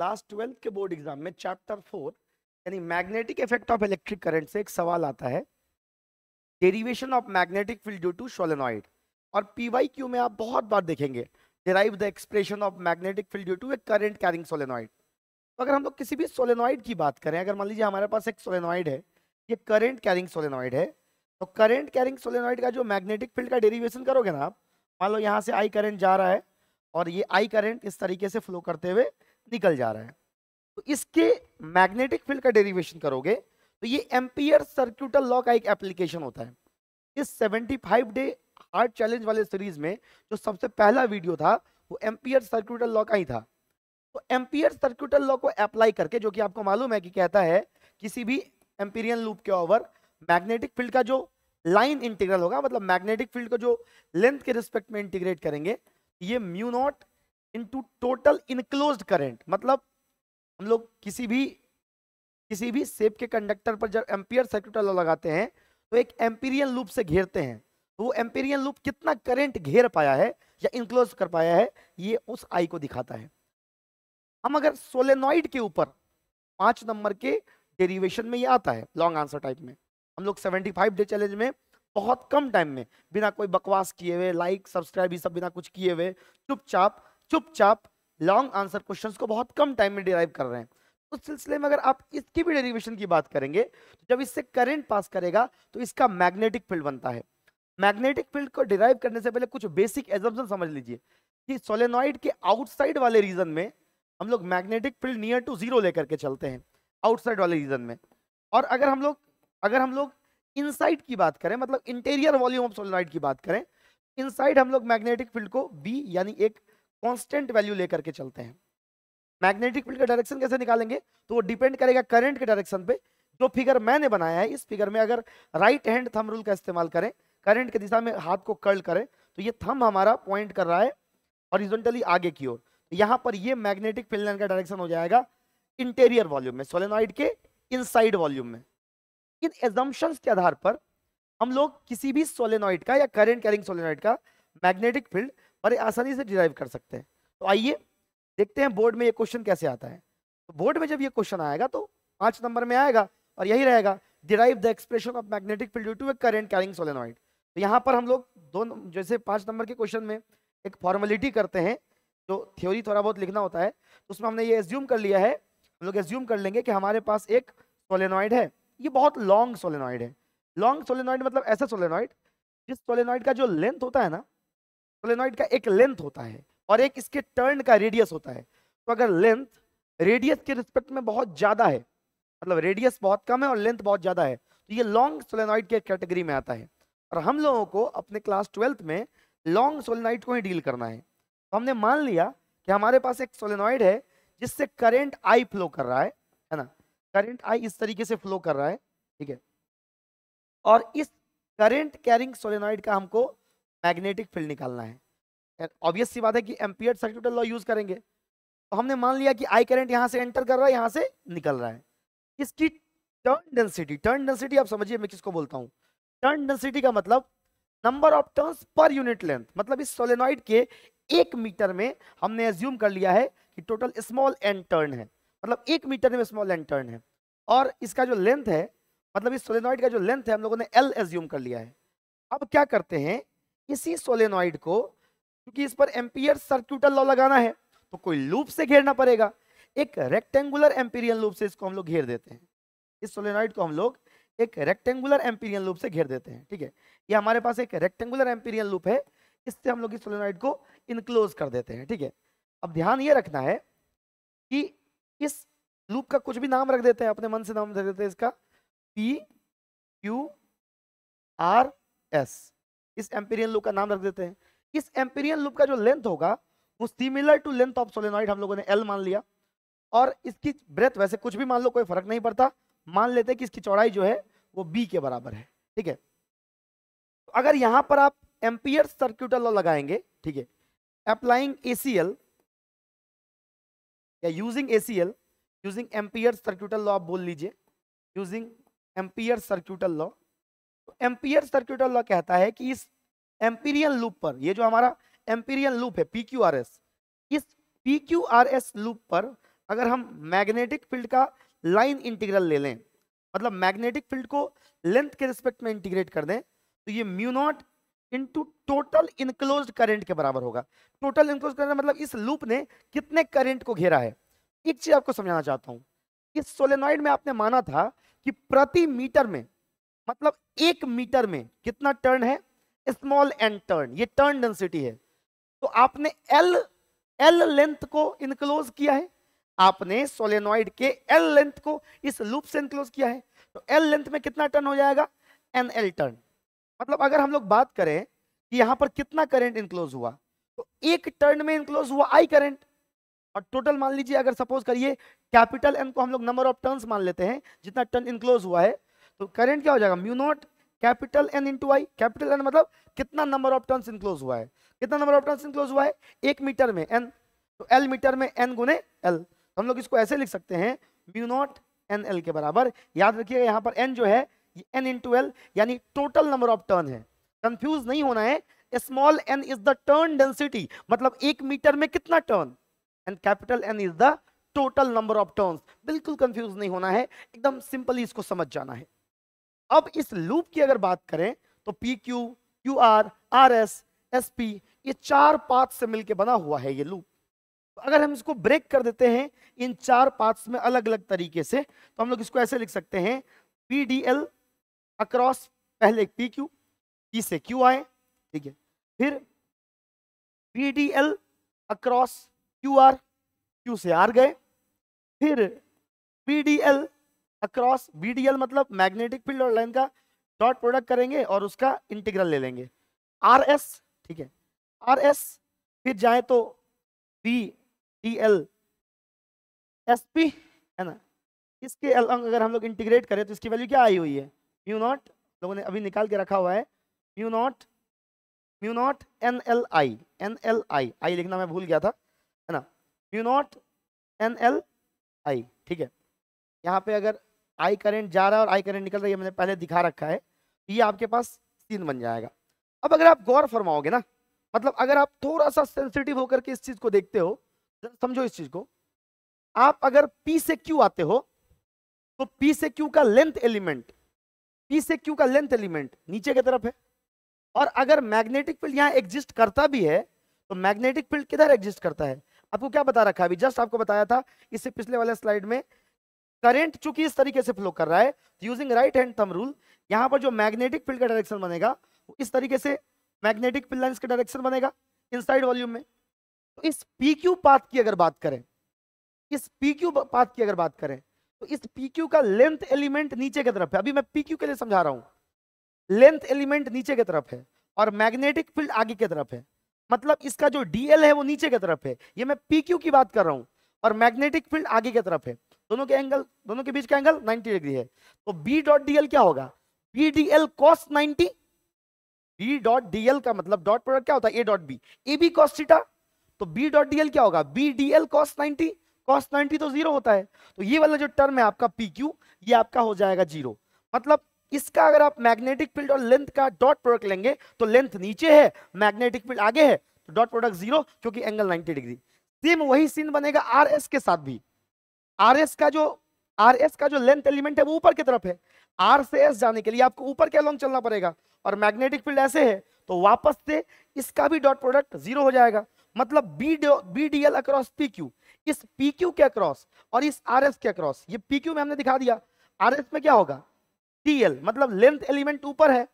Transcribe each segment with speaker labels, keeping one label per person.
Speaker 1: last twelfth के board exam में chapter four यानी magnetic effect of electric current से एक सवाल आता है derivation of magnetic field due to solenoid और पी में आप बहुत बार देखेंगे derive the expression of magnetic field due to a current carrying solenoid तो अगर हम लोग किसी भी सोलेनॉइड की बात करें अगर मान लीजिए हमारे पास एक सोलेनॉइड है ये करंट कैरिंग सोलेनॉइड है तो करंट कैरिंग सोलेनॉइड का जो मैग्नेटिक फील्ड का डेरिवेशन करोगे ना आप मान लो यहाँ से आई करंट जा रहा है और ये आई करंट इस तरीके से फ्लो करते हुए निकल जा रहा है तो इसके मैग्नेटिक फील्ड का डेरिवेशन करोगे तो ये एम्पियर सर्क्यूटल लॉ का एक एप्लीकेशन होता है इस 75 डे हार्ड चैलेंज वाले सीरीज में जो सबसे पहला वीडियो था वो एम्पियर सर्क्यूटल लॉ का ही था तो एम्पियर सर्क्यूटल लॉ को अप्लाई करके जो कि आपको मालूम है कि कहता है किसी भी एम्पीरियन लूप के ओवर मैग्नेटिक फील्ड का जो लाइन इंटीग्रल होगा मतलब मैग्नेटिक फील्ड को जो लेंथ के रिस्पेक्ट में इंटीग्रेट करेंगे ये mu naught into total enclose current मतलब हम लोग किसी भी किसी भी सेप के कंडक्टर पर जब एम्पियर सर्किट लगाते हैं तो एक एम्पीरियन लूप से घेरते हैं तो वो एम्पीरियन लूप कितना करंट घेर पाया है या इनक्लोज कर पाया है ये उस आई को दिखाता है हम अगर सोलेनॉइड के ऊपर पांच नंबर के डेरिवेशन में ये आता है लॉन्ग आंसर टाइप में हम लोग 75 डे चैलेंज में बहुत कम टाइम में बिना कोई बकवास किए हुए लाइक सब्सक्राइब ये सब बिना कुछ किए हुए चुपचाप चुपचाप लॉन्ग आंसर क्वेश्चन को बहुत कम टाइम में डिराइव कर रहे हैं उस सिलसिले में अगर आप इसकी भी डेरिवेशन की बात करेंगे तो जब इससे करंट पास करेगा तो इसका मैग्नेटिक फील्ड बनता है मैग्नेटिक फील्ड को डिराइव करने से पहले कुछ बेसिक एजम्पन समझ लीजिए कि सोलेनॉइड के आउटसाइड वाले रीजन में हम लोग magnetic field near to zero लेकर के चलते हैं आउटसाइड वाले रीजन में और अगर हम लोग अगर हम लोग इनसाइड की बात करें मतलब इंटीरियर वॉल्यूम ऑफ सोलेनॉइड की बात करें इनसाइड हम लोग मैग्नेटिक फील्ड को बी यानी एक कांस्टेंट वैल्यू लेकर के चलते हैं मैग्नेटिक फील्ड का डायरेक्शन कैसे निकालेंगे तो वो डिपेंड करेगा करंट के डायरेक्शन पे जो फिगर मैंने बनाया है इस फिगर में अगर राइट हैंड थम रूल का इस्तेमाल करें करंट की दिशा में हाथ को कर्ल करें तो ये थम हमारा पॉइंट कर रहा है ऑरिजेंटली आगे की ओर यहाँ पर ये मैग्नेटिक फील्ड लाइन का डायरेक्शन हो जाएगा इंटीरियर वॉल्यूम में सोलेनॉइड के साइड वॉल्यूम में इन एजम्पन्स के आधार पर हम लोग किसी भी सोलेनॉइड का या करेंट कैरिंग सोलेनॉइड का मैग्नेटिक फील्ड बड़े आसानी से डिराइव कर सकते हैं तो आइए देखते हैं बोर्ड में ये क्वेश्चन कैसे आता है तो बोर्ड में जब ये क्वेश्चन आएगा तो पाँच नंबर में आएगा और यही रहेगा derive the expression of magnetic field due to a current carrying solenoid तो यहाँ पर हम लोग दो जैसे पाँच नंबर के क्वेश्चन में एक फॉर्मेलिटी करते हैं जो थ्योरी थोड़ा बहुत लिखना होता है तो उसमें हमने ये एज्यूम कर लिया है हम लोग एज्यूम कर लेंगे कि हमारे पास एक सोलेनॉइड है ये बहुत लॉन्ग सोलेनॉइड है लॉन्ग सोलेनॉइड मतलब ऐसा सोलेनॉइड जिस सोलेनॉइड का जो लेंथ होता है ना सोलेनॉइड का एक लेंथ होता है और एक इसके टर्न का रेडियस होता है तो अगर लेंथ रेडियस के रिस्पेक्ट में बहुत ज़्यादा है मतलब रेडियस बहुत कम है और लेंथ बहुत ज़्यादा है तो ये लॉन्ग सोलेनॉइड के कैटेगरी में आता है और हम लोगों को अपने क्लास ट्वेल्थ में लॉन्ग सोलेनॉइड को ही डील करना है तो हमने मान लिया कि हमारे पास एक सोलेनॉइड है जिससे करेंट आई फ्लो कर रहा है है ना करेंट आई इस तरीके से फ्लो कर रहा है ठीक है और इस करेंट कैरिंग सोलेनॉइड का हमको मैग्नेटिक फील्ड निकालना है ऑब्वियस सी बात है कि एम्पियर सर्क्यूटर लॉ यूज करेंगे तो हमने मान लिया कि आई करंट यहाँ से एंटर कर रहा है यहाँ से निकल रहा है इसकी टर्न डेंसिटी टर्न डेंसिटी आप समझिए मैं किसको बोलता हूँ टर्न डेंसिटी का मतलब number of turns per unit length मतलब इस सोलेनॉइड के एक मीटर में हमने एज्यूम कर लिया है कि टोटल स्मॉल एंड टर्न है मतलब एक मीटर में स्मॉल एंड टर्न है और इसका जो लेंथ है मतलब इस सोलेनॉइड का जो लेंथ है हम लोगों ने एल एज्यूम कर लिया है अब क्या करते हैं इसी सोलेनॉइड को क्योंकि इस पर एम्पियर सर्क्यूटल लॉ लगाना है तो कोई लूप से घेरना पड़ेगा एक रेक्टेंगुलर एम्पीरियन लूप से इसको हम लोग घेर देते हैं इस सोलेनॉइड को हम लोग एक रेक्टेंगुलर एम्पीरियन लूप से घेर देते हैं ठीक है ये हमारे पास एक रेक्टेंगुलर एम्पीरियन लूप है इससे हम लोग इस सोलेनॉइड को इनक्लोज कर देते हैं ठीक है अब ध्यान ये रखना है कि इस लूप का कुछ भी नाम रख देते हैं अपने मन से नाम रख देते हैं इसका पी क्यू आर एस इस एम्पेरियन लूप का नाम रख देते हैं इस एम्पेरियन लूप का जो लेंथ होगा वो similar to length of solenoid हम लोगों ने एल मान लिया और इसकी ब्रेथ वैसे कुछ भी मान लो कोई फर्क नहीं पड़ता मान लेते हैं कि इसकी चौड़ाई जो है वो बी के बराबर है ठीक है तो अगर यहां पर आप एम्पियर सर्क्यूटर लॉ लगाएंगे ठीक है अप्लाइंग एसीएल या using ACL using Ampere circuital law आप बोल लीजिए using Ampere circuital law Ampere circuit law कहता है कि इस एम्पीरियल लूप पर ये जो हमारा एम्पीरियल लूप है पी क्यू आर एस इस P Q R S loop पर अगर हम मैग्नेटिक फील्ड का लाइन इंटीग्रल ले लें मतलब मैग्नेटिक फील्ड को लेंथ के रिस्पेक्ट में इंटीग्रेट कर दें तो ये mu naught into total enclose current के बराबर होगा टोटल इनक्लोज करंट मतलब इस लूप ने कितने करंट को घेरा है एक चीज आपको समझाना चाहता हूँ इस सोलेनॉइड में आपने माना था कि प्रति मीटर में मतलब एक मीटर में कितना टर्न है स्मॉल एंड टर्न ये टर्न डेंसिटी है तो आपने एल एल लेंथ को इनक्लोज किया है आपने सोलेनोइड के एल लेंथ को इस लूप से इनक्लोज किया है तो एल लेंथ में कितना टर्न हो जाएगा एन एल टर्न मतलब अगर हम लोग बात करें कि यहां पर कितना करंट इनक्लोज हुआ तो एक टर्न में इनक्लोज हुआ आई करंट और टोटल मान लीजिए अगर सपोज करिए कैपिटल एन को हम लोग नंबर ऑफ टर्न्स मान लेते हैं जितना टर्न इनक्लोज हुआ है तो करंट क्या हो जाएगा mu naught capital N into I capital N मतलब कितना नंबर ऑफ टर्न इनक्लोज हुआ है कितना नंबर ऑफ टर्न इनक्लोज हुआ है एक मीटर में एन तो एल मीटर में एन गुने एल तो हम लोग इसको ऐसे लिख सकते हैं म्यू नॉट एन एल के बराबर याद रखिएगा यहाँ पर एन जो है एन इंटू एल यानी टोटल नंबर ऑफ टर्न है कंफ्यूज नहीं होना है small N is the turn density मतलब एक मीटर में कितना turn and capital N is the total number of turn बिल्कुल कंफ्यूज नहीं होना है एकदम सिंपली इसको समझ जाना है अब इस लूप की अगर बात करें तो P Q Q R R S S P ये चार पाथ से मिलकर बना हुआ है ये लूप तो अगर हम इसको ब्रेक कर देते हैं इन चार पाथ्स में अलग अलग तरीके से तो हम लोग इसको ऐसे लिख सकते हैं पी डी एल अक्रॉस पहले पी क्यू पी से क्यू आए ठीक है फिर P D L across Q R Q से आर गए फिर P D L across BDL मतलब मैग्नेटिक फील्ड और लाइन का डॉट प्रोडक्ट करेंगे और उसका इंटीग्रल ले लेंगे आर एस ठीक है आर एस फिर जाए तो B D L S P है ना इसके अलग अगर हम लोग इंटीग्रेट करें तो इसकी वैल्यू क्या आई हुई है म्यू नॉट लोगों ने अभी निकाल के रखा हुआ है mu naught mu naught N L I N L I I लिखना मैं भूल गया था है ना mu naught N L I ठीक है यहाँ पे अगर आई करंट जा रहा है और आई करंट निकल रहा है ये मैंने पहले दिखा रखा है तो ये आपके पास सीन बन जाएगा अब अगर आप गौर फरमाओगे ना मतलब अगर आप थोड़ा सा सेंसिटिव होकर के इस चीज को देखते हो समझो इस चीज को आप अगर पी से क्यू आते हो तो पी से क्यू का लेंथ एलिमेंट पी से क्यू का लेंथ एलिमेंट नीचे की तरफ है और अगर मैग्नेटिक फील्ड यहाँ एग्जिस्ट करता भी है तो मैग्नेटिक फील्ड किधर एग्जिस्ट करता है आपको क्या बता रखा है अभी जस्ट आपको बताया था इससे पिछले वाले स्लाइड में करंट चूंकि इस तरीके से फ्लो कर रहा है using right hand thumb rule यहाँ पर जो मैग्नेटिक फील्ड का डायरेक्शन बनेगा वो इस तरीके से मैग्नेटिक फील्ड लाइन का डायरेक्शन बनेगा साइड वॉल्यूम में तो इस पी क्यू पाथ की अगर बात करें इस पी क्यू पाथ की अगर बात करें तो इस पी क्यू का लेंथ एलिमेंट नीचे की तरफ है अभी मैं पी क्यू के लिए समझा रहा हूँ लेंथ एलिमेंट नीचे की तरफ है और मैग्नेटिक फील्ड आगे की तरफ है मतलब इसका जो डीएल है वो नीचे की तरफ है ये मैं पी क्यू की बात कर रहा हूँ और मैग्नेटिक फील्ड आगे की तरफ है दोनों के एंगल दोनों के बीच का एंगल 90 डिग्री है तो बी डॉट डीएल क्या होगा B D L cos ninety B dot DL का मतलब डॉट प्रोडक्ट क्या होता है A dot B A B cos theta तो बी डॉट डीएल क्या होगा B D L cos ninety cos ninety तो जीरो होता है तो ये वाला जो टर्म है आपका पी क्यू ये आपका हो जाएगा जीरो मतलब इसका अगर आप मैग्नेटिक फील्ड और लेंथ का डॉट प्रोडक्ट लेंगे तो लेंथ नीचे है मैग्नेटिक फील्ड आगे है तो डॉट प्रोडक्ट जीरो क्योंकि एंगल नाइनटी डिग्री सेम वही सीन बनेगा आर एस के साथ भी आर एस का जो आर एस का जो लेंथ एलिमेंट है वो ऊपर की तरफ है आर से एस जाने के लिए आपको ऊपर के अलॉन्ग चलना पड़ेगा और मैग्नेटिक फील्ड ऐसे है तो वापस से इसका भी डॉट प्रोडक्ट जीरो हो जाएगा मतलब B B D L across P Q इस पी क्यू के अक्रॉस और इस आर एस के अक्रॉस ये पी क्यू में हमने दिखा दिया आर एस में क्या होगा टी एल मतलब लेंथ एलिमेंट ऊपर है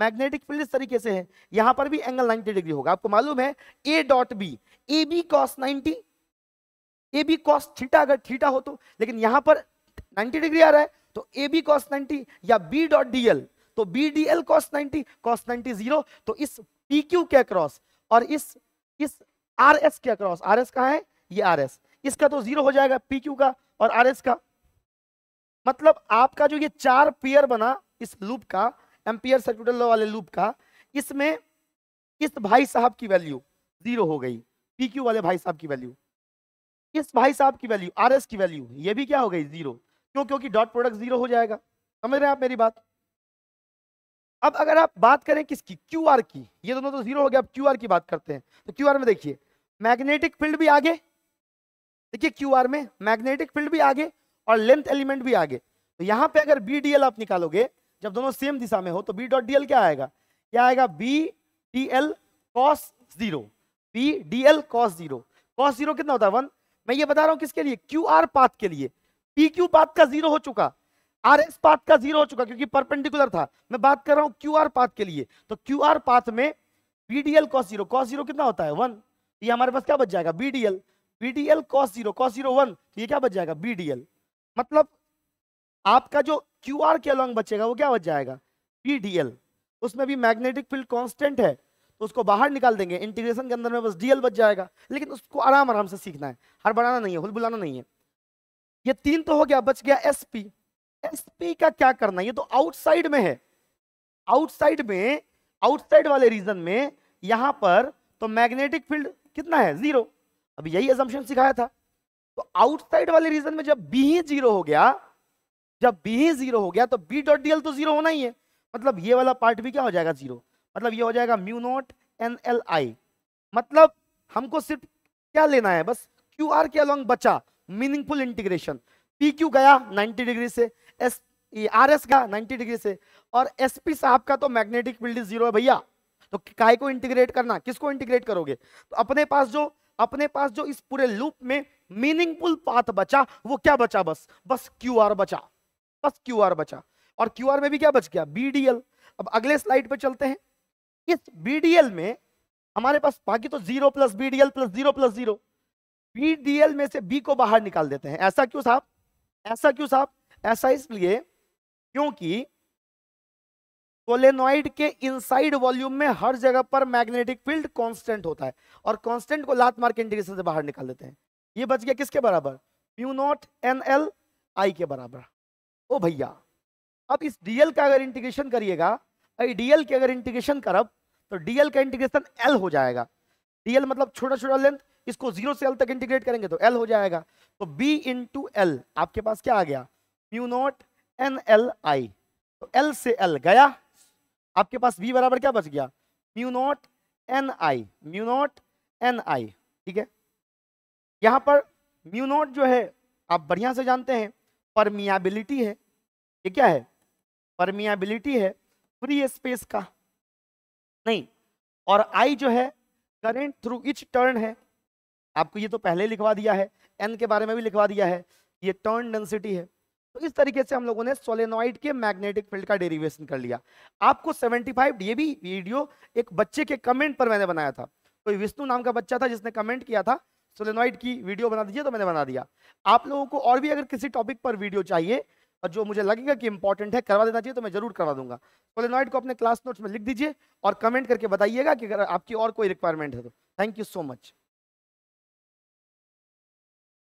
Speaker 1: मैग्नेटिक फील्ड इस तरीके से है यहां पर भी एंगल 90 डिग्री होगा आपको मालूम है A dot B A B cos 90 A B cos theta अगर थीटा हो तो लेकिन यहाँ पर 90 डिग्री आ रहा है तो ए बी कॉस नाइनटी या बी डॉट डी एल तो B D L cos ninety cos ninety zero तो इस पी क्यू के अक्रॉस और इस इस आर एस के अक्रॉस आर एस कहाँ है ये आर एस इसका तो जीरो हो जाएगा पी क्यू का और आर एस का मतलब आपका जो ये चार पेयर बना इस लूप का एम्पियर सर्कुलर वाले लूप का इसमें इस भाई साहब की वैल्यू जीरो हो गई पी क्यू वाले भाई साहब की वैल्यू इस भाई साहब की वैल्यू आर एस की वैल्यू ये भी क्या हो गई जीरो क्यों क्योंकि डॉट प्रोडक्ट जीरो हो जाएगा समझ रहे हैं आप मेरी बात अब अगर आप बात करें किसकी क्यू आर की ये दोनों तो जीरो हो गया अब क्यू आर की बात करते हैं तो क्यू आर में देखिए मैग्नेटिक फील्ड भी आगे देखिए क्यू आर में मैग्नेटिक फील्ड भी आगे और लेंथ एलिमेंट भी आगे तो यहां पे अगर बी डी एल आप निकालोगे जब दोनों सेम दिशा में हो तो बी डॉट डी एल क्या आएगा क्या आएगा B D L cos zero B D L cos zero cos zero कितना होता है वन मैं ये बता रहा हूं किसके लिए क्यू आर पाथ के लिए पी क्यू पाथ का जीरो हो चुका आर एस पाथ का जीरो हो चुका क्योंकि परपेंडिकुलर था मैं बात कर रहा हूं क्यू आर पाथ के लिए तो क्यू आर पाथ में BDL cos zero cos zero कितना होता है वन तो ये हमारे पास क्या बच जाएगा BDL BDL cos zero cos zero one ये क्या बच जाएगा बीडीएल मतलब आपका जो क्यू आर के अलॉन्ग बचेगा वो क्या बच जाएगा बीडीएल उसमें भी मैग्नेटिक फील्ड कॉन्स्टेंट है तो उसको बाहर निकाल देंगे इंटीग्रेशन के अंदर में बस डीएल बच जाएगा लेकिन उसको आराम आराम से सीखना है हर बनाना नहीं है हुल बुलाना नहीं है ये तीन तो हो गया बच गया एसपी एसपी का क्या करना ये तो आउटसाइड में है आउटसाइड में आउटसाइड वाले रीजन में यहां पर तो मैग्नेटिक फील्ड कितना है जीरो अभी यही एजम्पन सिखाया था तो आउटसाइड वाले रीजन में जब बी ही जीरो हो गया जब बी ही जीरो हो गया तो बी डॉट डीएल तो जीरो होना ही है मतलब ये वाला पार्ट भी क्या हो जाएगा जीरो मतलब ये हो जाएगा mu naught N L I मतलब हमको सिर्फ क्या लेना है बस क्यू आर के अलॉन्ग बचा मीनिंगफुल इंटीग्रेशन पी क्यू गया 90 डिग्री से एस आर एस गया 90 डिग्री से और एस पी साहब का तो मैग्नेटिक फील्ड जीरो है भैया तो काय को इंटीग्रेट करना किसको इंटीग्रेट करोगे तो अपने पास जो अपने पास जो इस पूरे लूप में मीनिंगफुल पाथ बचा वो क्या बचा बस बस क्यू आर बचा बस क्यू आर बचा और क्यू आर में भी क्या बच गया बी डी एल अब अगले स्लाइड पे चलते हैं इस बीडीएल में हमारे पास बाकी तो zero plus BDL plus zero plus zero BDL में से बी को बाहर निकाल देते हैं ऐसा क्यों साहब ऐसा क्यों साहब ऐसा इसलिए क्योंकि सोलेनोइड के इनसाइड वॉल्यूम में हर जगह पर मैग्नेटिक फील्ड कांस्टेंट होता है और कांस्टेंट को लात मार के इंटीग्रेशन से बाहर निकाल देते हैं ये बच गया किसके बराबर mu naught N L I के बराबर ओ भैया अब इस डीएल का अगर इंटीग्रेशन करिएगा डीएल के अगर इंटीग्रेशन करब तो डीएल का इंटीग्रेशन एल हो जाएगा डीएल मतलब छोटा छोटा लेंथ इसको जीरो से एल तक इंटीग्रेट करेंगे तो एल हो जाएगा तो बी इंटू एल आपके पास क्या आ गया mu naught N L I तो एल से एल गया आपके पास बी बराबर क्या बच गया mu naught N I mu naught N I ठीक है यहां पर म्यू नॉट जो है आप बढ़िया से जानते हैं परमियाबिलिटी है ये क्या है परमियाबिलिटी है फ्री स्पेस का नहीं और आई जो है करेंट थ्रू इच टर्न है आपको ये तो पहले लिखवा दिया है एन के बारे में भी लिखवा दिया है ये टर्न डेंसिटी है तो इस तरीके से हम लोगों ने सोलेनोइड के मैग्नेटिक फील्ड का डेरिवेशन कर लिया आपको 75 ये भी वीडियो एक बच्चे के कमेंट पर मैंने बनाया था कोई विष्णु नाम का बच्चा था जिसने कमेंट किया था सोलेनोइड की वीडियो बना दीजिए तो मैंने बना दिया आप लोगों को और भी अगर किसी टॉपिक पर वीडियो चाहिए और जो मुझे लगेगा कि इंपॉर्टेंट है करवा देना चाहिए तो मैं जरूर करवा दूंगा सोलेनॉइड को अपने क्लास नोट्स में लिख दीजिए और कमेंट करके बताइएगा कि अगर आपकी और कोई रिक्वायरमेंट है तो थैंक यू सो मच